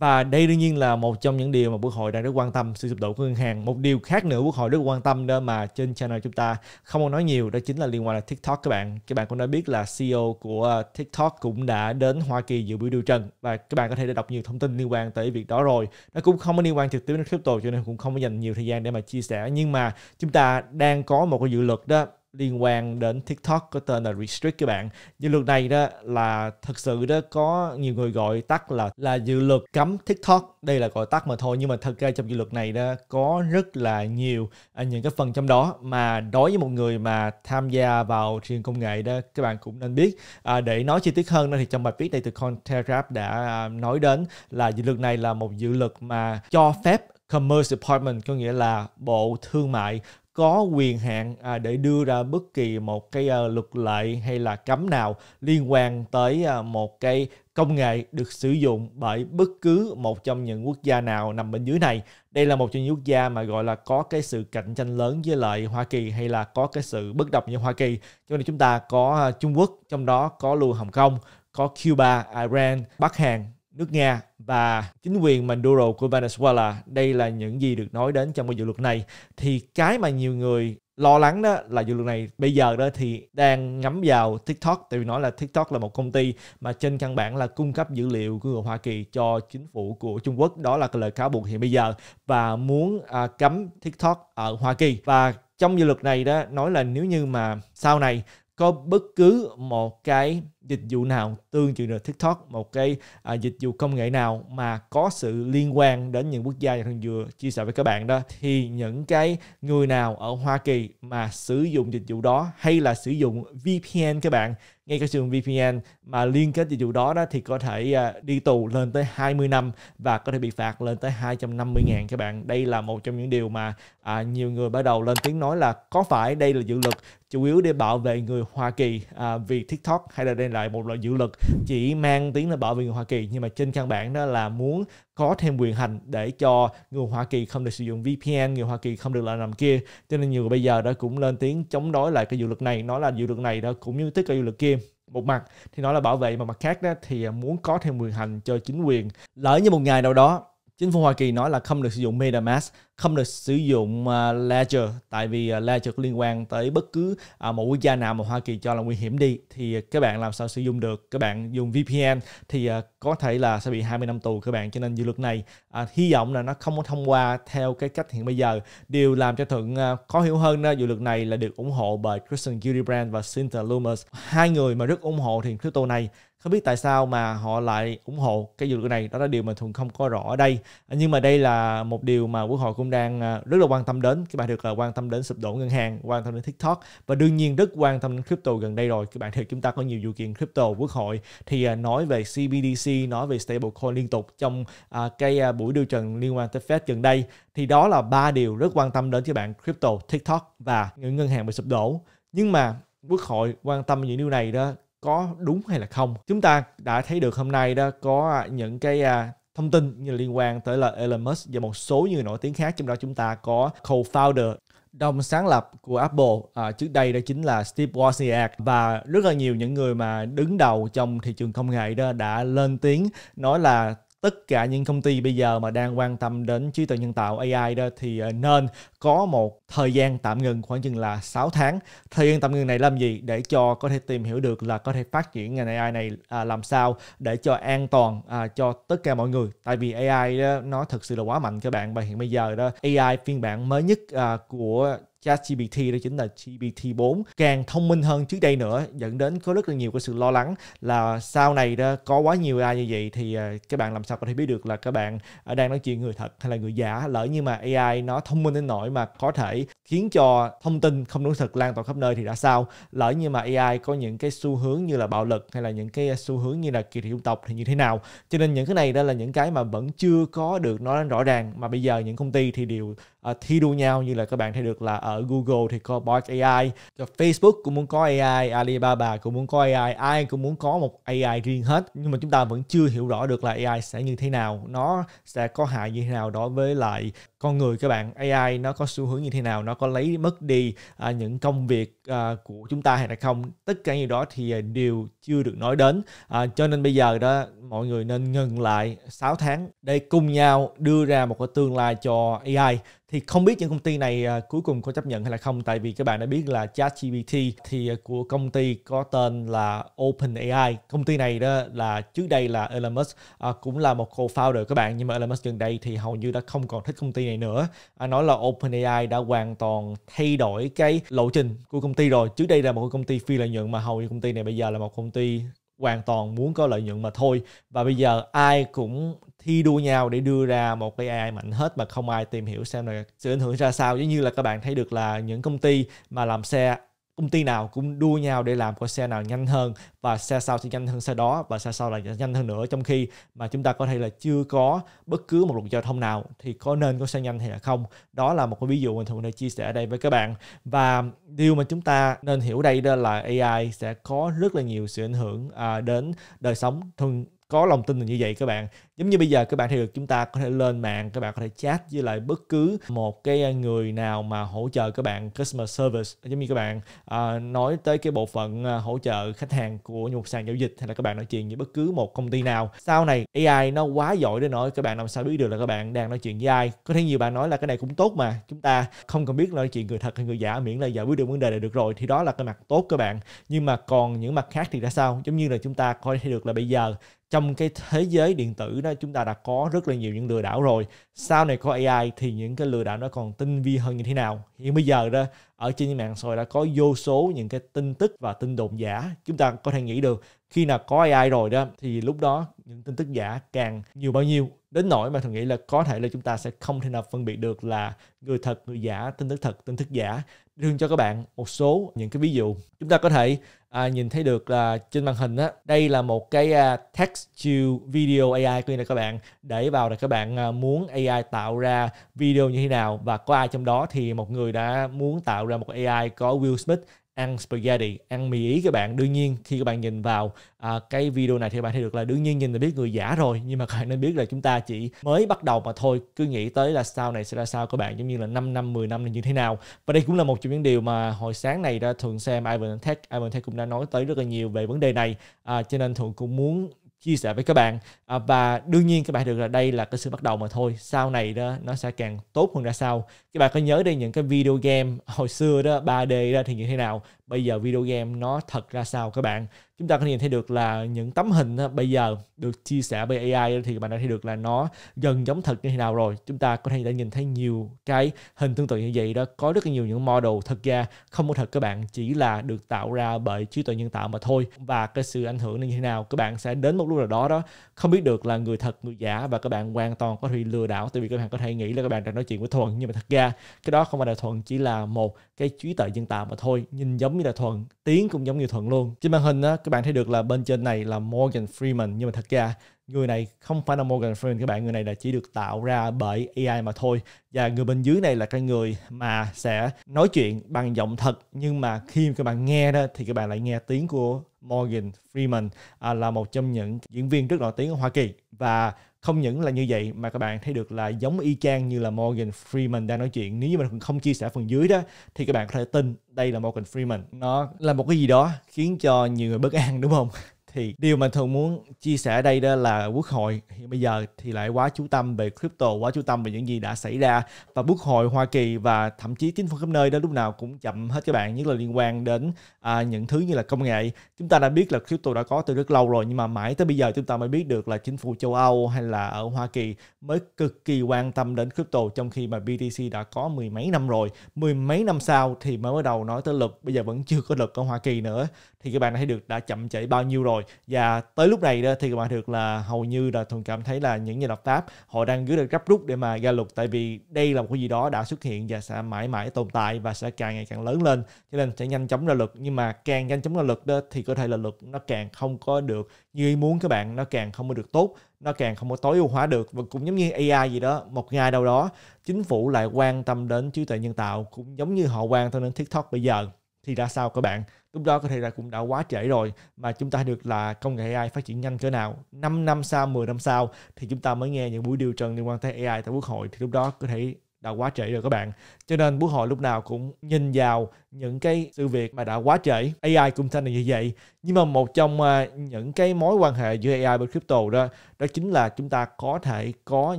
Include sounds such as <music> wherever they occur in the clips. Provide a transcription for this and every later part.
và đây đương nhiên là một trong những điều mà quốc hội đang rất quan tâm sự sụp đổ của ngân hàng một điều khác nữa quốc hội rất quan tâm đó mà trên channel chúng ta không muốn nói nhiều đó chính là liên quan là tiktok các bạn các bạn cũng đã biết là ceo của ờ, tiktok cũng đã đến hoa kỳ dự buổi điều trần và các bạn có thể đã đọc nhiều thông tin liên quan tới việc đó rồi nó cũng không có liên quan trực tiếp đến crypto cho nên cũng không có dành nhiều thời gian để mà chia sẻ nhưng mà chúng ta đang có một cái dự luật đó liên quan đến TikTok có tên là Restrict các bạn. Dự luật này đó là thật sự đó có nhiều người gọi tắt là là dự luật cấm TikTok. Đây là gọi tắt mà thôi nhưng mà thật ra trong dự luật này đó có rất là nhiều à, những cái phần trong đó mà đối với một người mà tham gia vào truyền công nghệ đó các bạn cũng nên biết. À, để nói chi tiết hơn đó, thì trong bài viết này từ Conterrap đã à, nói đến là dự luật này là một dự luật mà cho phép Commerce Department có nghĩa là Bộ Thương mại có quyền hạn à, để đưa ra bất kỳ một cái à, luật lệ hay là cấm nào liên quan tới à, một cái công nghệ được sử dụng bởi bất cứ một trong những quốc gia nào nằm bên dưới này. Đây là một trong những quốc gia mà gọi là có cái sự cạnh tranh lớn với lại Hoa Kỳ hay là có cái sự bất đồng như Hoa Kỳ. Cho nên chúng ta có à, Trung Quốc, trong đó có luôn Hồng Kông, có Cuba, Iran, Bắc Hàn nước Nga và chính quyền Maduro của Venezuela. Đây là những gì được nói đến trong cái dự luật này. Thì cái mà nhiều người lo lắng đó là dự luật này bây giờ đó thì đang ngắm vào TikTok tại vì nói là TikTok là một công ty mà trên căn bản là cung cấp dữ liệu của người Hoa Kỳ cho chính phủ của Trung Quốc đó là cái lời cáo buộc hiện bây giờ và muốn à, cấm TikTok ở Hoa Kỳ và trong dự luật này đó nói là nếu như mà sau này có bất cứ một cái dịch vụ nào tương tự là TikTok một cái à, dịch vụ công nghệ nào mà có sự liên quan đến những quốc gia thường vừa chia sẻ với các bạn đó thì những cái người nào ở Hoa Kỳ mà sử dụng dịch vụ đó hay là sử dụng VPN các bạn ngay cả sử dụng VPN mà liên kết dịch vụ đó đó thì có thể à, đi tù lên tới 20 năm và có thể bị phạt lên tới 250 ngàn các bạn đây là một trong những điều mà à, nhiều người bắt đầu lên tiếng nói là có phải đây là dự luật chủ yếu để bảo vệ người Hoa Kỳ à, vì TikTok hay là đây lại một loại dự luật chỉ mang tiếng là bảo vệ người Hoa Kỳ nhưng mà trên căn bản đó là muốn có thêm quyền hành để cho người Hoa Kỳ không được sử dụng VPN, người Hoa Kỳ không được làm làm kia. Cho nên nhiều người bây giờ đã cũng lên tiếng chống đối lại cái dự luật này, nói là dự luật này đó cũng như tức là dự luật kia một mặt thì nói là bảo vệ mà mặt khác đó thì muốn có thêm quyền hành cho chính quyền lỡ như một ngày nào đó chính phủ Hoa Kỳ nói là không được sử dụng MetaMask, không được sử dụng à, Ledger tại vì à, Ledger có liên quan tới bất cứ à, một quốc gia nào mà Hoa Kỳ cho là nguy hiểm đi thì các bạn làm sao sử dụng được, các bạn dùng VPN thì có thể là sẽ bị 20 năm tù các bạn cho nên dự luật này uh, hy vọng là nó không có thông qua theo cái cách hiện bây giờ. Điều làm cho Thượng uh, khó hiểu hơn uh, dự luật này là được ủng hộ bởi Christian Gillibrand và Cynthia Loomis, hai người mà rất ủng hộ thiền crypto này không biết tại sao mà họ lại ủng hộ cái dự luật này đó là điều mà thường không có rõ ở đây nhưng mà đây là một điều mà quốc hội cũng đang à, rất là quan tâm đến các bạn được là quan tâm đến sụp đổ ngân hàng quan tâm đến tiktok và đương nhiên rất quan tâm đến crypto gần đây rồi các bạn thấy chúng ta có nhiều vụ kiện crypto quốc hội thì à, nói về cbdc nói về stablecoin liên tục trong à, cái buổi điều trần liên quan tới fed gần đây thì đó là ba điều rất quan tâm đến các bạn crypto tiktok và những ngân hàng bị sụp đổ nhưng mà quốc hội quan tâm những điều này đó có đúng hay là không chúng ta đã thấy được hôm nay đó có à, những cái à, thông tin như liên quan tới là Elon Musk và một số người nổi tiếng khác trong đó chúng ta có co-founder đồng sáng lập của Apple à, trước đây đó chính là Steve Wozniak và rất là nhiều những người mà đứng đầu trong thị trường công nghệ đó đã lên tiếng nói là tất cả những công ty bây giờ mà đang quan tâm đến trí tuệ nhân tạo AI đó thì ờ, nên có một thời gian tạm ngừng khoảng chừng là 6 tháng. Thời gian tạm ngừng này làm gì để cho có thể tìm hiểu được là có thể phát triển ngành AI này à, làm sao để cho an toàn à, cho tất cả mọi người. Tại vì AI đó, nó thực sự là quá mạnh các bạn và hiện bây giờ đó AI phiên bản mới nhất à, của ChatGPT đó chính là GPT-4 càng thông minh hơn trước đây nữa dẫn đến có rất là nhiều cái sự lo lắng là sau này đó có quá nhiều AI như vậy thì à, các bạn làm sao có thể biết được là các bạn à, đang nói chuyện người thật hay là người giả lỡ như mà AI nó thông minh đến nỗi mà có thể khiến cho thông tin không đúng thật lan tỏa khắp nơi thì đã sao lỡ như mà AI có những cái xu hướng như là bạo lực hay là những cái xu hướng như là kỳ thị dân tộc thì như thế nào cho nên những cái này đó là những cái mà vẫn chưa có được nói rõ ràng mà bây giờ những công ty thì đều uh, thi đua nhau như là các bạn thấy được là ở Google thì có bot AI cho Facebook cũng muốn có AI Alibaba cũng muốn có AI ai cũng muốn có một AI riêng hết nhưng mà chúng ta vẫn chưa hiểu rõ được là AI sẽ như thế nào nó sẽ có hại như thế nào đối với lại con người các bạn AI nó có xu hướng như thế nào nó có lấy mất đi à, những công việc uh, của chúng ta hay là không tất cả những đó thì à, đều chưa được nói đến à, cho nên bây giờ đó mọi người nên ngừng lại 6 tháng để cùng nhau đưa ra một cái tương lai cho AI thì không biết những công ty này à, cuối cùng có chấp nhận hay là không tại vì các bạn đã biết là ChatGPT thì à, của công ty có tên là OpenAI công ty này đó là trước đây là Elon Musk à, cũng là một co-founder các bạn nhưng mà Elon Musk gần đây thì hầu như đã không còn thích công ty này nữa à, nói là OpenAI đã hoàn toàn thay đổi cái lộ trình của công ty ty rồi trước đây là một công ty phi lợi nhuận mà hầu như công ty này bây giờ là một công ty hoàn toàn muốn có lợi nhuận mà thôi và bây giờ ai cũng thi đua nhau để đưa ra một cái AI mạnh hết mà không ai tìm hiểu xem là sự ảnh hưởng ra sao giống như là các bạn thấy được là những công ty mà làm xe công ty nào cũng đua nhau để làm coi xe nào nhanh hơn và xe sau thì nhanh hơn xe đó và xe sau là nhanh hơn nữa trong khi mà chúng ta có thể là chưa có bất cứ một luật giao thông nào thì có nên có xe nhanh hay là không đó là một cái ví dụ mình thường để chia sẻ ở đây với các bạn và điều mà chúng ta nên hiểu đây đó là AI sẽ có rất là nhiều sự ảnh hưởng à, đến đời sống thường có lòng tin là như vậy các bạn giống như bây giờ các bạn thấy được chúng ta có thể lên mạng các bạn có thể chat với lại bất cứ một cái người nào mà hỗ trợ các bạn customer service giống như các bạn uh, nói tới cái bộ phận à, hỗ trợ khách hàng của một sàn giao dịch hay là các bạn nói chuyện với bất cứ một công ty nào sau này AI nó quá giỏi để nói các bạn làm sao biết được là các bạn đang nói chuyện với ai có thể nhiều bạn nói là cái này cũng tốt mà chúng ta không cần biết nói chuyện người thật hay người giả miễn là giải quyết được vấn đề là được rồi thì đó là cái mặt tốt các bạn nhưng mà còn những mặt khác thì ra sao giống như là chúng ta coi thấy được là bây giờ trong cái thế giới điện tử đó đó chúng ta đã có rất là nhiều những lừa đảo rồi sau này có AI thì những cái lừa đảo nó còn tinh vi hơn như thế nào hiện bây giờ đó ở trên mạng xã hội đã có vô số những cái tin tức và tin đồn giả chúng ta có thể nghĩ được khi nào có AI rồi đó thì lúc đó những tin tức giả càng nhiều bao nhiêu đến nỗi mà tôi nghĩ là có thể là chúng ta sẽ không thể nào phân biệt được là người thật người giả tin tức thật tin tức giả đưa cho các bạn một số những cái ví dụ chúng ta có thể à, nhìn thấy được là trên màn hình á đây là một cái à, text to video AI của là các bạn để vào là các bạn à, muốn AI tạo ra video như thế nào và có ai trong đó thì một người đã muốn tạo ra một AI có Will Smith ăn spaghetti ăn mì ý các bạn đương nhiên khi các bạn nhìn vào à, cái video này thì các bạn thấy được là đương nhiên nhìn là biết người giả rồi nhưng mà các bạn nên biết là chúng ta chỉ mới bắt đầu mà thôi cứ nghĩ tới là sau này sẽ ra sao các bạn giống như là 5 năm 10 năm là như thế nào và đây cũng là một trong những điều mà hồi sáng này đã thường xem Ivan Tech Ivan Tech cũng đã nói tới rất là nhiều về vấn đề này à, cho nên thường cũng muốn chia sẻ với các bạn à, và đương nhiên các bạn được là đây là cái sự bắt đầu mà thôi sau này đó nó sẽ càng tốt hơn ra sau các bạn có nhớ đây những cái video game hồi xưa đó 3D đó thì như thế nào bây giờ video game nó thật ra sao các bạn chúng ta có nhìn thấy được là những tấm hình bây giờ được chia sẻ bởi AI thì các bạn đã thấy được là nó gần giống thật như thế nào rồi chúng ta có thể đã nhìn thấy nhiều cái hình tương tự như vậy đó có rất là nhiều những model thật ra không có thật các bạn chỉ là được tạo ra bởi trí tuệ nhân tạo mà thôi và cái sự ảnh hưởng như thế nào các bạn sẽ đến một lúc nào đó đó không biết được là người thật người giả và các bạn hoàn toàn có thể lừa đảo tại vì các bạn có thể nghĩ là các bạn đang nói chuyện với thuận nhưng mà thật ra cái đó không phải là thuận chỉ là một cái trí tuệ nhân tạo mà thôi nhìn giống như là thuận tiếng cũng giống như thuận luôn trên màn hình đó các bạn thấy được là bên trên này là morgan freeman nhưng mà thật ra người này không phải là morgan freeman các bạn người này là chỉ được tạo ra bởi ai mà thôi và người bên dưới này là cái người mà sẽ nói chuyện bằng giọng thật nhưng mà khi các bạn nghe đó thì các bạn lại nghe tiếng của morgan freeman à, là một trong những diễn viên rất nổi tiếng ở hoa kỳ và không những là như vậy mà các bạn thấy được là giống y chang như là Morgan Freeman đang nói chuyện nếu như mình không chia sẻ phần dưới đó thì các bạn có thể tin đây là Morgan Freeman nó là một cái gì đó khiến cho nhiều người bất an đúng không thì điều mà thường muốn chia sẻ ở đây đó là quốc hội hiện bây giờ thì lại quá chú tâm về crypto quá chú tâm về những gì đã xảy ra và quốc hội Hoa Kỳ và thậm chí chính phủ khắp nơi đó lúc nào cũng chậm hết các bạn nhất là liên quan đến à, những thứ như là công nghệ chúng ta đã biết là crypto đã có từ rất lâu rồi nhưng mà mãi tới bây giờ chúng ta mới biết được là chính phủ châu Âu hay là ở Hoa Kỳ mới cực kỳ quan tâm đến crypto trong khi mà BTC đã có mười mấy năm rồi mười mấy năm sau thì mới bắt đầu nói tới luật bây giờ vẫn chưa có luật ở Hoa Kỳ nữa thì các bạn thấy được đã chậm chạy bao nhiêu rồi rồi và tới lúc này đó thì các bạn được là hầu như là thường cảm thấy là những nhà lập pháp họ đang gửi được gấp rút để mà ra luật tại vì đây là một cái gì đó đã xuất hiện và sẽ mãi mãi tồn tại và sẽ càng ngày càng lớn lên cho nên sẽ nhanh chóng ra luật nhưng mà càng nhanh chóng ra luật đó thì có thể là luật nó càng không có được như ý muốn các bạn nó càng không có được tốt nó càng không có tối ưu hóa được và cũng giống như AI gì đó một ngày đâu đó chính phủ lại quan tâm đến trí tuệ nhân tạo cũng giống như họ quan tâm đến TikTok bây giờ thì ra sao các bạn lúc đó có thể là cũng đã quá trễ rồi mà chúng ta được là công nghệ AI phát triển nhanh cỡ nào 5 năm sau 10 năm sau thì chúng ta mới nghe những buổi điều trần liên quan tới AI tại quốc hội thì lúc đó có thể đã quá trễ rồi các bạn. Cho nên quốc hội lúc nào cũng nhìn vào những cái sự việc mà đã quá trễ. AI cũng thanh là như vậy. Nhưng mà một trong à, những cái mối quan hệ giữa AI và crypto đó, đó chính là chúng ta có thể có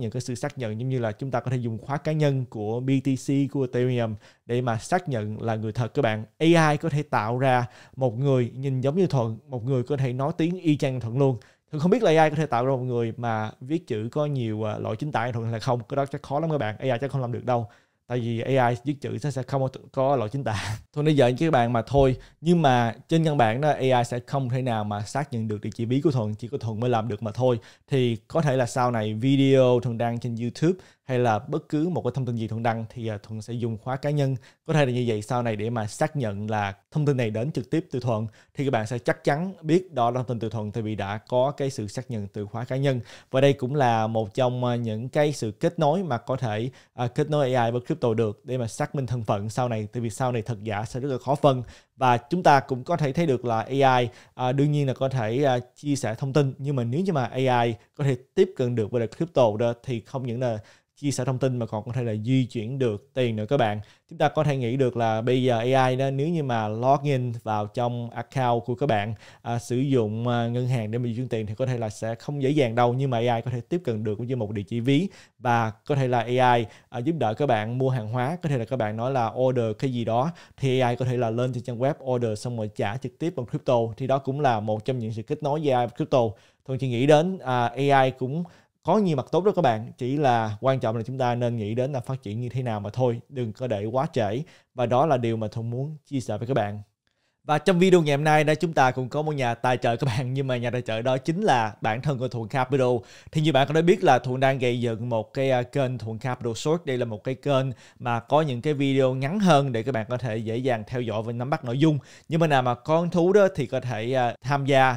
những cái sự xác nhận giống như là chúng ta có thể dùng khóa cá nhân của BTC, của Ethereum để mà xác nhận là người thật các bạn. AI có thể tạo ra một người nhìn giống như Thuận, một người có thể nói tiếng y chang Thuận luôn thường không biết là AI có thể tạo ra một người mà viết chữ có nhiều à, lỗi chính tả thường là không cái đó chắc khó lắm các bạn AI chắc không làm được đâu tại vì AI viết chữ sẽ, sẽ không có lỗi chính tả <laughs> thôi nãy giờ với các bạn mà thôi nhưng mà trên căn bản đó AI sẽ không thể nào mà xác nhận được địa chỉ ví của thuận chỉ có thuận mới làm được mà thôi thì có thể là sau này video thường đăng trên YouTube hay là bất cứ một cái thông tin gì thuận đăng thì à, thuận sẽ dùng khóa cá nhân có thể là như vậy sau này để mà xác nhận là thông tin này đến trực tiếp từ thuận thì các bạn sẽ chắc chắn biết đó là thông tin từ thuận tại vì đã có cái sự xác nhận từ khóa cá nhân và đây cũng là một trong à, những cái sự kết nối mà có thể à, kết nối AI với crypto được để mà xác minh thân phận sau này tại vì sau này thật giả sẽ rất là khó phân và chúng ta cũng có thể thấy được là AI à, đương nhiên là có thể à, chia sẻ thông tin nhưng mà nếu như mà AI có thể tiếp cận được với lại crypto đó thì không những là chia sẻ thông tin mà còn có thể là di chuyển được tiền nữa các bạn chúng ta có thể nghĩ được là bây giờ AI đó nếu như mà login vào trong account của các bạn à, sử dụng à, ngân hàng để mà di chuyển tiền thì có thể là sẽ không dễ dàng đâu nhưng mà AI có thể tiếp cận được với một địa chỉ ví và có thể là AI à, giúp đỡ các bạn mua hàng hóa có thể là các bạn nói là order cái gì đó thì AI có thể là lên trên trang web order xong rồi trả trực tiếp bằng crypto thì đó cũng là một trong những sự kết nối với AI và crypto Thuận chỉ nghĩ đến à, AI cũng có nhiều mặt tốt đó các bạn chỉ là quan trọng là chúng ta nên nghĩ đến là phát triển như thế nào mà thôi đừng có để quá trễ và đó là điều mà tôi muốn chia sẻ với các bạn và trong video ngày hôm nay đó chúng ta cũng có một nhà tài trợ các bạn nhưng mà nhà tài trợ đó chính là bản thân của Thuận Capital. Thì như bạn có đã biết là Thuận đang gây dựng một cái à, kênh Thuận Capital Short. Đây là một cái kênh mà có những cái video ngắn hơn để các bạn có thể dễ dàng theo dõi và nắm bắt nội dung. Nhưng mà nào mà con thú đó thì có thể à, tham gia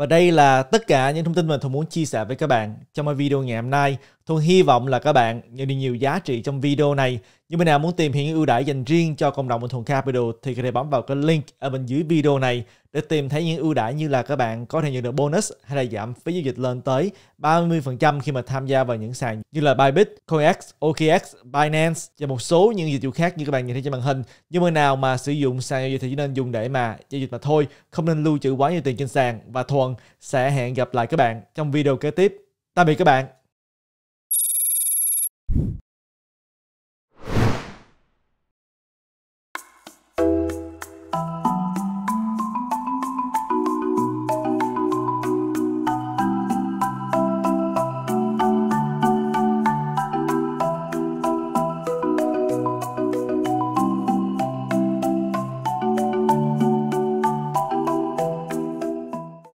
Và đây là tất cả những thông tin mà tôi muốn chia sẻ với các bạn trong video ngày hôm nay. tôi hy vọng là các bạn nhận được nhiều giá trị trong video này. Những bạn nào muốn tìm hiểu những ưu đãi dành riêng cho cộng đồng bình thuận Capital thì có thể bấm vào cái link ở bên dưới video này để tìm thấy những ưu đãi như là các bạn có thể nhận được bonus hay là giảm phí giao dịch lên tới 30% khi mà tham gia vào những sàn như là Bybit, CoinX, OKX, Binance và một số những dịch vụ khác như các bạn nhìn thấy trên màn hình. Nhưng mà nào mà sử dụng sàn giao dịch thì chỉ nên dùng để mà giao dịch mà thôi, không nên lưu trữ quá nhiều tiền trên sàn và Thuần sẽ hẹn gặp lại các bạn trong video kế tiếp. Tạm biệt các bạn.